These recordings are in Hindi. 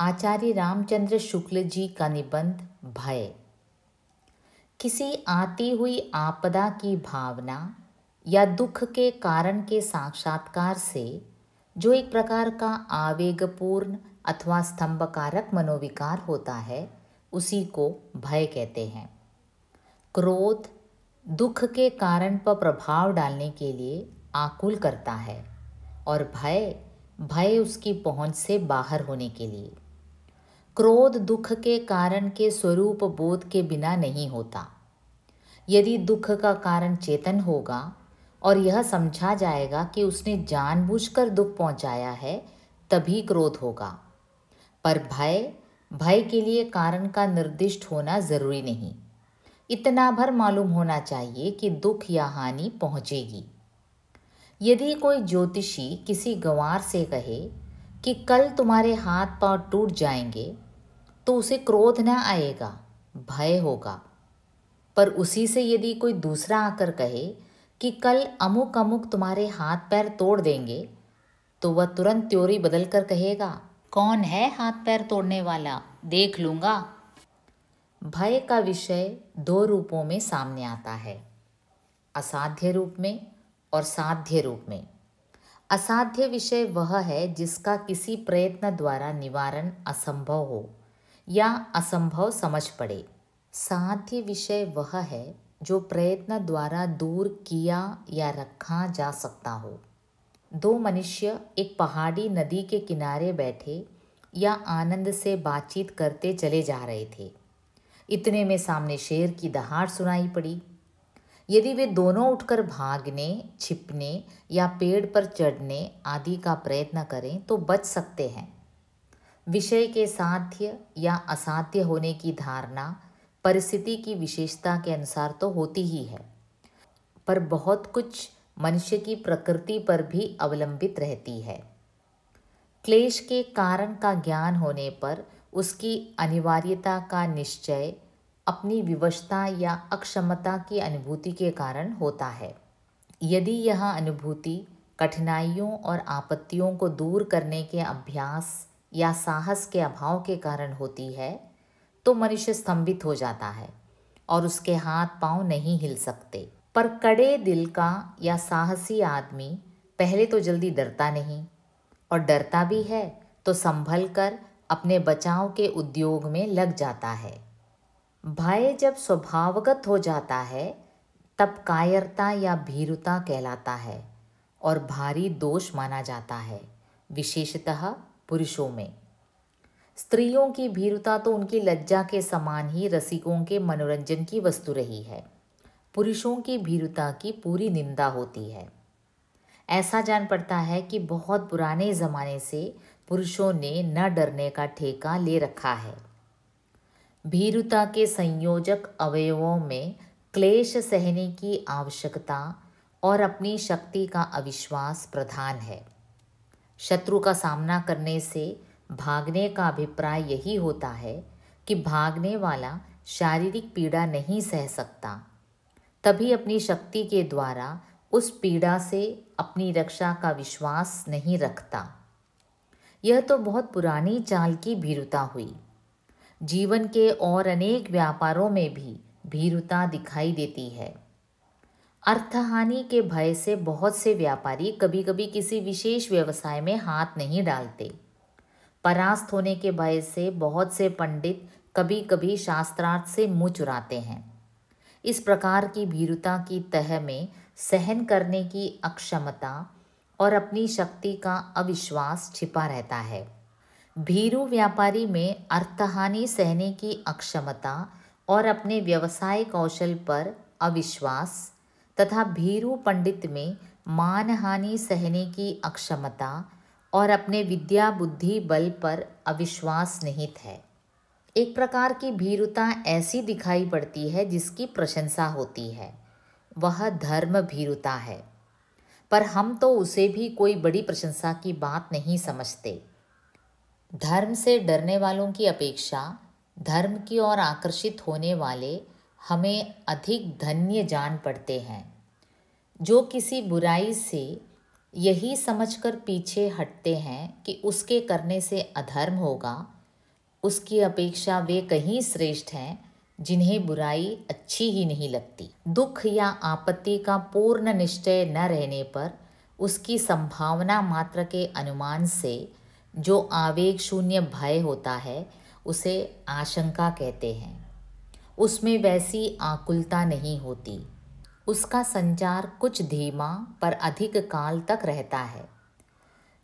आचार्य रामचंद्र शुक्ल जी का निबंध भय किसी आती हुई आपदा की भावना या दुख के कारण के साक्षात्कार से जो एक प्रकार का आवेगपूर्ण अथवा स्तंभकारक मनोविकार होता है उसी को भय कहते हैं क्रोध दुख के कारण पर प्रभाव डालने के लिए आकुल करता है और भय भय उसकी पहुंच से बाहर होने के लिए क्रोध दुख के कारण के स्वरूप बोध के बिना नहीं होता यदि दुख का कारण चेतन होगा और यह समझा जाएगा कि उसने जानबूझकर दुख पहुंचाया है तभी क्रोध होगा पर भय भय के लिए कारण का निर्दिष्ट होना ज़रूरी नहीं इतना भर मालूम होना चाहिए कि दुख या हानि पहुंचेगी यदि कोई ज्योतिषी किसी गंवार से कहे कि कल तुम्हारे हाथ पांव टूट जाएंगे तो उसे क्रोध ना आएगा भय होगा पर उसी से यदि कोई दूसरा आकर कहे कि कल अमुक अमुक तुम्हारे हाथ पैर तोड़ देंगे तो वह तुरंत त्योरी बदल कर कहेगा कौन है हाथ पैर तोड़ने वाला देख लूंगा भय का विषय दो रूपों में सामने आता है असाध्य रूप में और साध्य रूप में असाध्य विषय वह है जिसका किसी प्रयत्न द्वारा निवारण असंभव हो या असंभव समझ पड़े साध्य विषय वह है जो प्रयत्न द्वारा दूर किया या रखा जा सकता हो दो मनुष्य एक पहाड़ी नदी के किनारे बैठे या आनंद से बातचीत करते चले जा रहे थे इतने में सामने शेर की दहाड़ सुनाई पड़ी यदि वे दोनों उठकर भागने छिपने या पेड़ पर चढ़ने आदि का प्रयत्न करें तो बच सकते हैं विषय के साध्य या असाध्य होने की धारणा परिस्थिति की विशेषता के अनुसार तो होती ही है पर बहुत कुछ मनुष्य की प्रकृति पर भी अवलंबित रहती है क्लेश के कारण का ज्ञान होने पर उसकी अनिवार्यता का निश्चय अपनी विवशता या अक्षमता की अनुभूति के कारण होता है यदि यह अनुभूति कठिनाइयों और आपत्तियों को दूर करने के अभ्यास या साहस के अभाव के कारण होती है तो मनुष्य स्तंभित हो जाता है और उसके हाथ पांव नहीं हिल सकते पर कड़े दिल का या साहसी आदमी पहले तो जल्दी डरता नहीं और डरता भी है तो संभल कर अपने बचाव के उद्योग में लग जाता है भय जब स्वभावगत हो जाता है तब कायरता या भीरुता कहलाता है और भारी दोष माना जाता है विशेषतः पुरुषों में स्त्रियों की भीरुता तो उनकी लज्जा के समान ही रसिकों के मनोरंजन की वस्तु रही है पुरुषों की भीरुता की पूरी निंदा होती है ऐसा जान पड़ता है कि बहुत पुराने ज़माने से पुरुषों ने न डरने का ठेका ले रखा है भीरुता के संयोजक अवयवों में क्लेश सहने की आवश्यकता और अपनी शक्ति का अविश्वास प्रधान है शत्रु का सामना करने से भागने का अभिप्राय यही होता है कि भागने वाला शारीरिक पीड़ा नहीं सह सकता तभी अपनी शक्ति के द्वारा उस पीड़ा से अपनी रक्षा का विश्वास नहीं रखता यह तो बहुत पुरानी चाल की भीरुता हुई जीवन के और अनेक व्यापारों में भी भीरुता दिखाई देती है अर्थहानि के भय से बहुत से व्यापारी कभी कभी किसी विशेष व्यवसाय में हाथ नहीं डालते परास्त होने के भय से बहुत से पंडित कभी कभी शास्त्रार्थ से मुँह चुराते हैं इस प्रकार की भीरुता की तह में सहन करने की अक्षमता और अपनी शक्ति का अविश्वास छिपा रहता है भीरु व्यापारी में अर्थहानि सहने की अक्षमता और अपने व्यवसाय कौशल पर अविश्वास तथा भीरू पंडित में मानहानि सहने की अक्षमता और अपने विद्या बुद्धि बल पर अविश्वास निहित है एक प्रकार की भीरुता ऐसी दिखाई पड़ती है जिसकी प्रशंसा होती है वह धर्म भीरुता है पर हम तो उसे भी कोई बड़ी प्रशंसा की बात नहीं समझते धर्म से डरने वालों की अपेक्षा धर्म की ओर आकर्षित होने वाले हमें अधिक धन्य जान पड़ते हैं जो किसी बुराई से यही समझकर पीछे हटते हैं कि उसके करने से अधर्म होगा उसकी अपेक्षा वे कहीं श्रेष्ठ हैं जिन्हें बुराई अच्छी ही नहीं लगती दुख या आपत्ति का पूर्ण निश्चय न रहने पर उसकी संभावना मात्र के अनुमान से जो आवेग शून्य भय होता है उसे आशंका कहते हैं उसमें वैसी आकुलता नहीं होती उसका संचार कुछ धीमा पर अधिक काल तक रहता है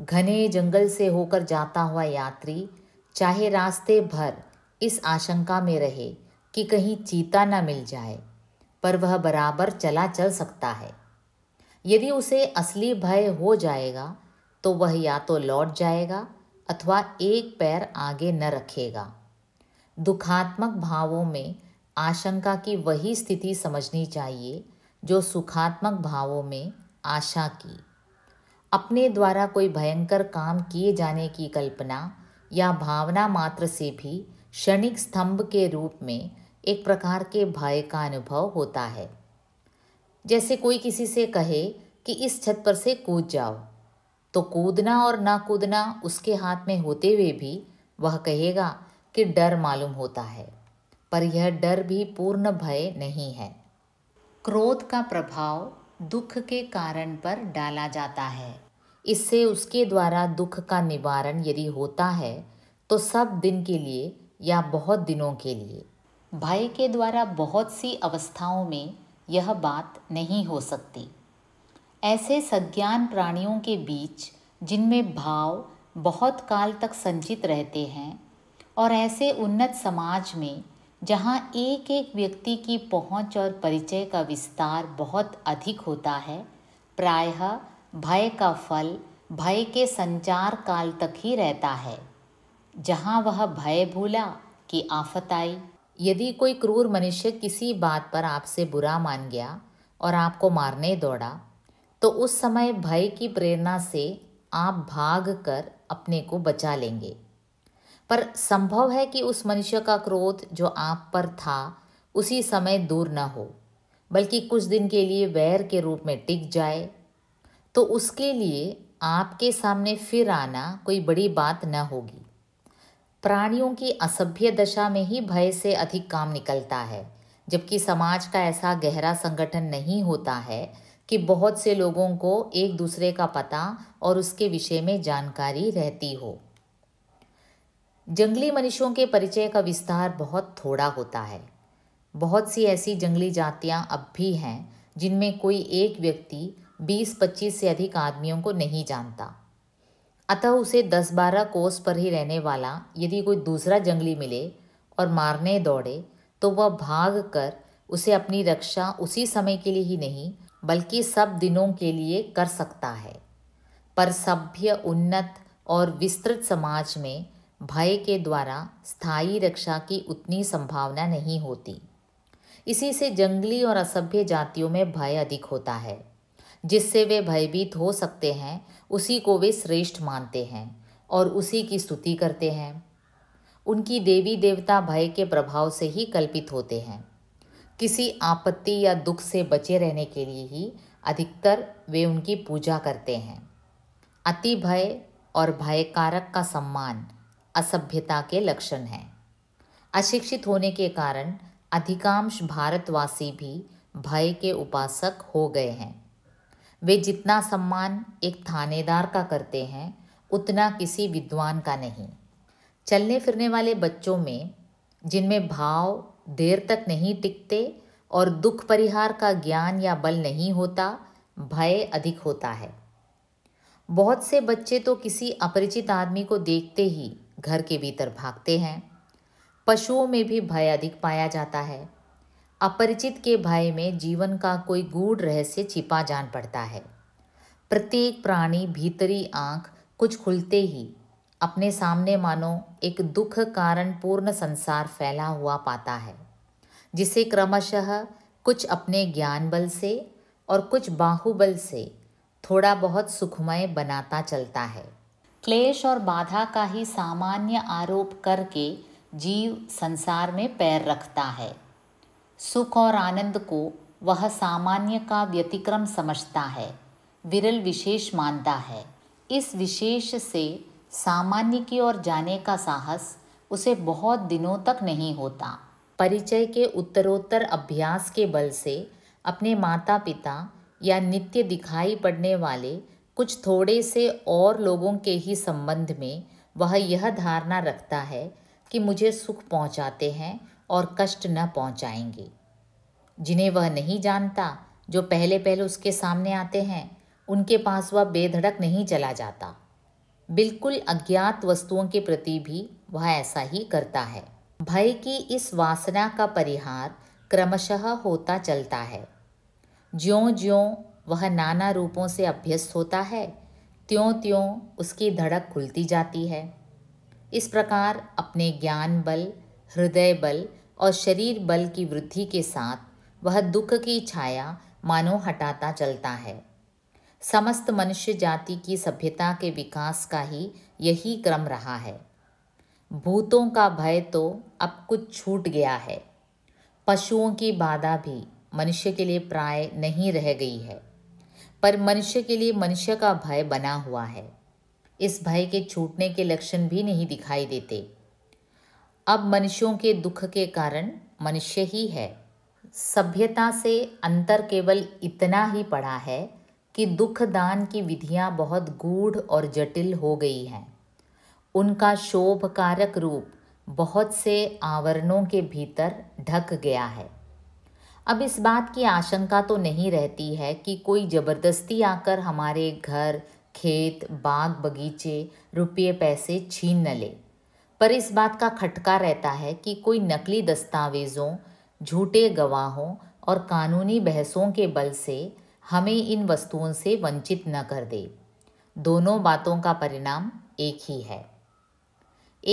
घने जंगल से होकर जाता हुआ यात्री चाहे रास्ते भर इस आशंका में रहे कि कहीं चीता न मिल जाए पर वह बराबर चला चल सकता है यदि उसे असली भय हो जाएगा तो वह या तो लौट जाएगा अथवा एक पैर आगे न रखेगा दुखात्मक भावों में आशंका की वही स्थिति समझनी चाहिए जो सुखात्मक भावों में आशा की अपने द्वारा कोई भयंकर काम किए जाने की कल्पना या भावना मात्र से भी क्षणिक स्तंभ के रूप में एक प्रकार के भय का अनुभव होता है जैसे कोई किसी से कहे कि इस छत पर से कूद जाओ तो कूदना और ना कूदना उसके हाथ में होते हुए भी वह कहेगा कि डर मालूम होता है पर यह डर भी पूर्ण भय नहीं है क्रोध का प्रभाव दुख के कारण पर डाला जाता है इससे उसके द्वारा दुख का निवारण यदि होता है तो सब दिन के लिए या बहुत दिनों के लिए भय के द्वारा बहुत सी अवस्थाओं में यह बात नहीं हो सकती ऐसे सज्ञान प्राणियों के बीच जिनमें भाव बहुत काल तक संचित रहते हैं और ऐसे उन्नत समाज में जहाँ एक एक व्यक्ति की पहुँच और परिचय का विस्तार बहुत अधिक होता है प्रायः भय का फल भय के संचार काल तक ही रहता है जहाँ वह भय भूला कि आफत आई यदि कोई क्रूर मनुष्य किसी बात पर आपसे बुरा मान गया और आपको मारने दौड़ा तो उस समय भय की प्रेरणा से आप भाग कर अपने को बचा लेंगे पर संभव है कि उस मनुष्य का क्रोध जो आप पर था उसी समय दूर न हो बल्कि कुछ दिन के लिए वैर के रूप में टिक जाए तो उसके लिए आपके सामने फिर आना कोई बड़ी बात न होगी प्राणियों की असभ्य दशा में ही भय से अधिक काम निकलता है जबकि समाज का ऐसा गहरा संगठन नहीं होता है कि बहुत से लोगों को एक दूसरे का पता और उसके विषय में जानकारी रहती हो जंगली मनुष्यों के परिचय का विस्तार बहुत थोड़ा होता है बहुत सी ऐसी जंगली जातियां अब भी हैं जिनमें कोई एक व्यक्ति 20-25 से अधिक आदमियों को नहीं जानता अतः उसे 10-12 कोस पर ही रहने वाला यदि कोई दूसरा जंगली मिले और मारने दौड़े तो वह भाग कर उसे अपनी रक्षा उसी समय के लिए ही नहीं बल्कि सब दिनों के लिए कर सकता है पर सभ्य उन्नत और विस्तृत समाज में भय के द्वारा स्थायी रक्षा की उतनी संभावना नहीं होती इसी से जंगली और असभ्य जातियों में भय अधिक होता है जिससे वे भयभीत हो सकते हैं उसी को वे श्रेष्ठ मानते हैं और उसी की स्तुति करते हैं उनकी देवी देवता भय के प्रभाव से ही कल्पित होते हैं किसी आपत्ति या दुख से बचे रहने के लिए ही अधिकतर वे उनकी पूजा करते हैं अति भय और भयकारक का सम्मान असभ्यता के लक्षण हैं अशिक्षित होने के कारण अधिकांश भारतवासी भी भय के उपासक हो गए हैं वे जितना सम्मान एक थानेदार का करते हैं उतना किसी विद्वान का नहीं चलने फिरने वाले बच्चों में जिनमें भाव देर तक नहीं टिकते और दुख परिहार का ज्ञान या बल नहीं होता भय अधिक होता है बहुत से बच्चे तो किसी अपरिचित आदमी को देखते ही घर के भीतर भागते हैं पशुओं में भी भय अधिक पाया जाता है अपरिचित के भय में जीवन का कोई गूढ़ रहस्य छिपा जान पड़ता है प्रत्येक प्राणी भीतरी आंख कुछ खुलते ही अपने सामने मानो एक दुख कारण पूर्ण संसार फैला हुआ पाता है जिसे क्रमशः कुछ अपने ज्ञान बल से और कुछ बाहुबल से थोड़ा बहुत सुखमय बनाता चलता है क्लेश और बाधा का ही सामान्य आरोप करके जीव संसार में पैर रखता है सुख और आनंद को वह सामान्य का व्यतिक्रम समझता है विरल विशेष मानता है इस विशेष से सामान्य की ओर जाने का साहस उसे बहुत दिनों तक नहीं होता परिचय के उत्तरोत्तर अभ्यास के बल से अपने माता पिता या नित्य दिखाई पड़ने वाले कुछ थोड़े से और लोगों के ही संबंध में वह यह धारणा रखता है कि मुझे सुख पहुंचाते हैं और कष्ट न पहुंचाएंगे जिन्हें वह नहीं जानता जो पहले पहले उसके सामने आते हैं उनके पास वह बेधड़क नहीं चला जाता बिल्कुल अज्ञात वस्तुओं के प्रति भी वह ऐसा ही करता है भय की इस वासना का परिहार क्रमशः होता चलता है ज्यों ज्यों वह नाना रूपों से अभ्यस्त होता है त्यों त्यों उसकी धड़क खुलती जाती है इस प्रकार अपने ज्ञान बल हृदय बल और शरीर बल की वृद्धि के साथ वह दुख की छाया मानो हटाता चलता है समस्त मनुष्य जाति की सभ्यता के विकास का ही यही क्रम रहा है भूतों का भय तो अब कुछ छूट गया है पशुओं की बाधा भी मनुष्य के लिए प्राय नहीं रह गई है पर मनुष्य के लिए मनुष्य का भय बना हुआ है इस भय के छूटने के लक्षण भी नहीं दिखाई देते अब मनुष्यों के दुख के कारण मनुष्य ही है सभ्यता से अंतर केवल इतना ही पड़ा है कि दुख दान की विधियां बहुत गूढ़ और जटिल हो गई हैं उनका शोभकारक रूप बहुत से आवरणों के भीतर ढक गया है अब इस बात की आशंका तो नहीं रहती है कि कोई ज़बरदस्ती आकर हमारे घर खेत बाग बगीचे रुपये पैसे छीन न ले पर इस बात का खटका रहता है कि कोई नकली दस्तावेज़ों झूठे गवाहों और कानूनी बहसों के बल से हमें इन वस्तुओं से वंचित न कर दे दोनों बातों का परिणाम एक ही है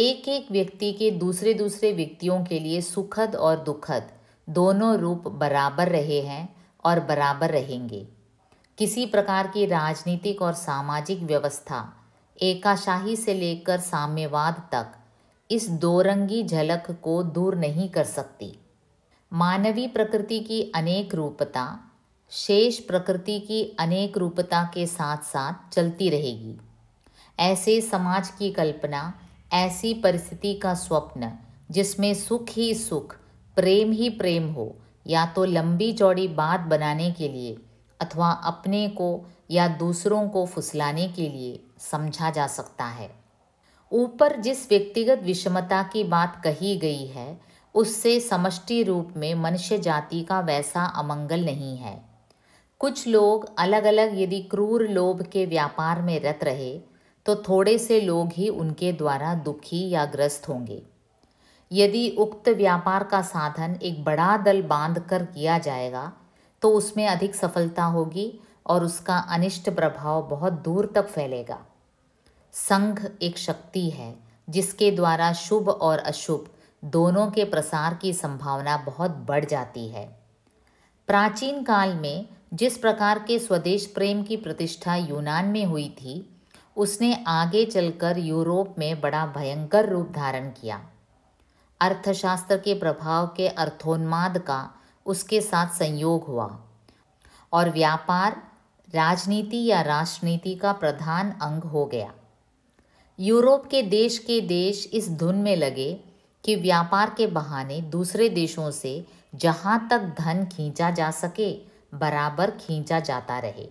एक एक व्यक्ति के दूसरे दूसरे व्यक्तियों के लिए सुखद और दुखद दोनों रूप बराबर रहे हैं और बराबर रहेंगे किसी प्रकार की राजनीतिक और सामाजिक व्यवस्था एकाशाही से लेकर साम्यवाद तक इस दोरंगी झलक को दूर नहीं कर सकती मानवीय प्रकृति की अनेक रूपता शेष प्रकृति की अनेक रूपता के साथ साथ चलती रहेगी ऐसे समाज की कल्पना ऐसी परिस्थिति का स्वप्न जिसमें सुख ही सुख प्रेम ही प्रेम हो या तो लंबी चौड़ी बात बनाने के लिए अथवा अपने को या दूसरों को फुसलाने के लिए समझा जा सकता है ऊपर जिस व्यक्तिगत विषमता की बात कही गई है उससे समष्टि रूप में मनुष्य जाति का वैसा अमंगल नहीं है कुछ लोग अलग अलग यदि क्रूर लोभ के व्यापार में रत रहे तो थोड़े से लोग ही उनके द्वारा दुखी या ग्रस्त होंगे यदि उक्त व्यापार का साधन एक बड़ा दल बांध कर किया जाएगा तो उसमें अधिक सफलता होगी और उसका अनिष्ट प्रभाव बहुत दूर तक फैलेगा संघ एक शक्ति है जिसके द्वारा शुभ और अशुभ दोनों के प्रसार की संभावना बहुत बढ़ जाती है प्राचीन काल में जिस प्रकार के स्वदेश प्रेम की प्रतिष्ठा यूनान में हुई थी उसने आगे चलकर यूरोप में बड़ा भयंकर रूप धारण किया अर्थशास्त्र के प्रभाव के अर्थोन्माद का उसके साथ संयोग हुआ और व्यापार राजनीति या राष्ट्रनीति का प्रधान अंग हो गया यूरोप के देश के देश इस धुन में लगे कि व्यापार के बहाने दूसरे देशों से जहाँ तक धन खींचा जा सके बराबर खींचा जाता रहे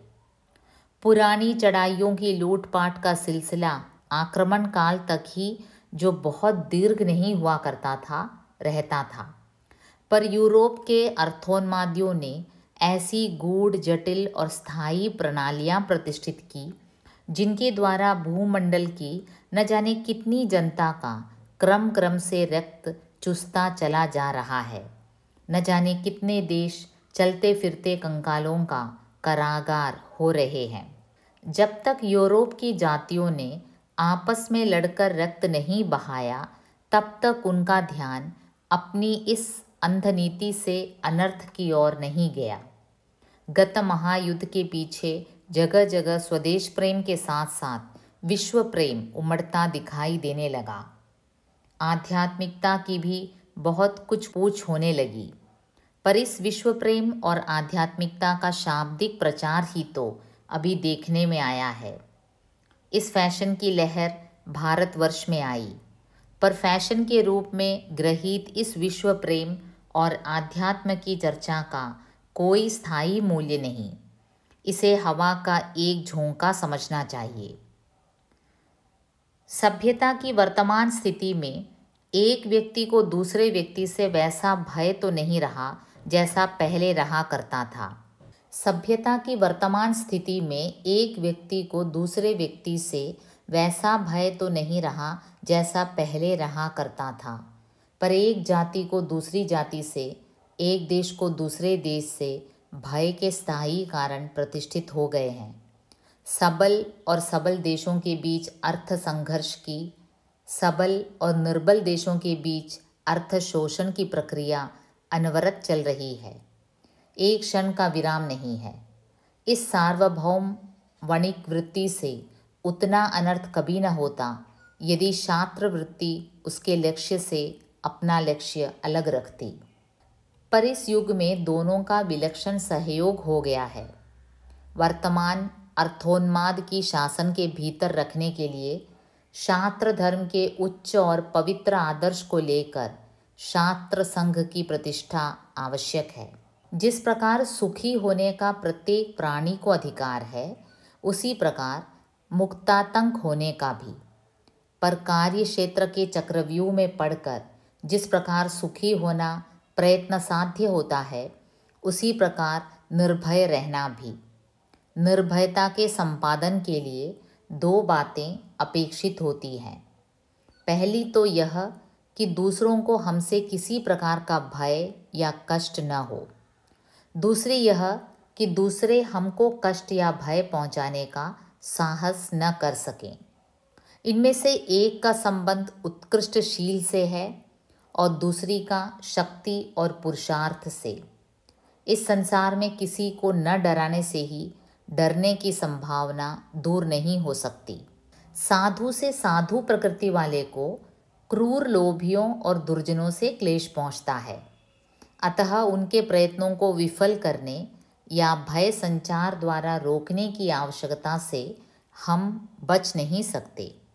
पुरानी चढ़ाइयों की लूटपाट का सिलसिला आक्रमण काल तक ही जो बहुत दीर्घ नहीं हुआ करता था रहता था पर यूरोप के अर्थोन्मादियों ने ऐसी गूढ़ जटिल और स्थायी प्रणालियाँ प्रतिष्ठित की जिनके द्वारा भूमंडल की न जाने कितनी जनता का क्रम क्रम से रक्त चुस्ता चला जा रहा है न जाने कितने देश चलते फिरते कंकालों का करागार हो रहे हैं जब तक यूरोप की जातियों ने आपस में लड़कर रक्त नहीं बहाया तब तक उनका ध्यान अपनी इस अंधनीति से अनर्थ की ओर नहीं गया गत महायुद्ध के पीछे जगह जगह स्वदेश प्रेम के साथ साथ विश्व प्रेम उमड़ता दिखाई देने लगा आध्यात्मिकता की भी बहुत कुछ पूछ होने लगी पर इस विश्व प्रेम और आध्यात्मिकता का शाब्दिक प्रचार ही तो अभी देखने में आया है इस फैशन की लहर भारतवर्ष में आई पर फैशन के रूप में ग्रहित इस विश्व प्रेम और आध्यात्म की चर्चा का कोई स्थायी मूल्य नहीं इसे हवा का एक झोंका समझना चाहिए सभ्यता की वर्तमान स्थिति में एक व्यक्ति को दूसरे व्यक्ति से वैसा भय तो नहीं रहा जैसा पहले रहा करता था सभ्यता की वर्तमान स्थिति में एक व्यक्ति को दूसरे व्यक्ति से वैसा भय तो नहीं रहा जैसा पहले रहा करता था पर एक जाति को दूसरी जाति से एक देश को दूसरे देश से भय के स्थायी कारण प्रतिष्ठित हो गए हैं सबल और सबल देशों के बीच अर्थ संघर्ष की सबल और निर्बल देशों के बीच अर्थ शोषण की प्रक्रिया अनवरत चल रही है एक क्षण का विराम नहीं है इस सार्वभौम वणिक वृत्ति से उतना अनर्थ कभी न होता यदि शास्त्र वृत्ति उसके लक्ष्य से अपना लक्ष्य अलग रखती पर इस युग में दोनों का विलक्षण सहयोग हो गया है वर्तमान अर्थोन्माद की शासन के भीतर रखने के लिए शास्त्र धर्म के उच्च और पवित्र आदर्श को लेकर शास्त्र संघ की प्रतिष्ठा आवश्यक है जिस प्रकार सुखी होने का प्रत्येक प्राणी को अधिकार है उसी प्रकार मुक्तातंक होने का भी पर कार्य क्षेत्र के चक्रव्यूह में पढ़कर जिस प्रकार सुखी होना प्रयत्न साध्य होता है उसी प्रकार निर्भय रहना भी निर्भयता के संपादन के लिए दो बातें अपेक्षित होती हैं पहली तो यह कि दूसरों को हमसे किसी प्रकार का भय या कष्ट न हो दूसरी यह कि दूसरे हमको कष्ट या भय पहुंचाने का साहस न कर सकें इनमें से एक का संबंध उत्कृष्ट शील से है और दूसरी का शक्ति और पुरुषार्थ से इस संसार में किसी को न डराने से ही डरने की संभावना दूर नहीं हो सकती साधु से साधु प्रकृति वाले को क्रूर लोभियों और दुर्जनों से क्लेश पहुंचता है अतः उनके प्रयत्नों को विफल करने या भय संचार द्वारा रोकने की आवश्यकता से हम बच नहीं सकते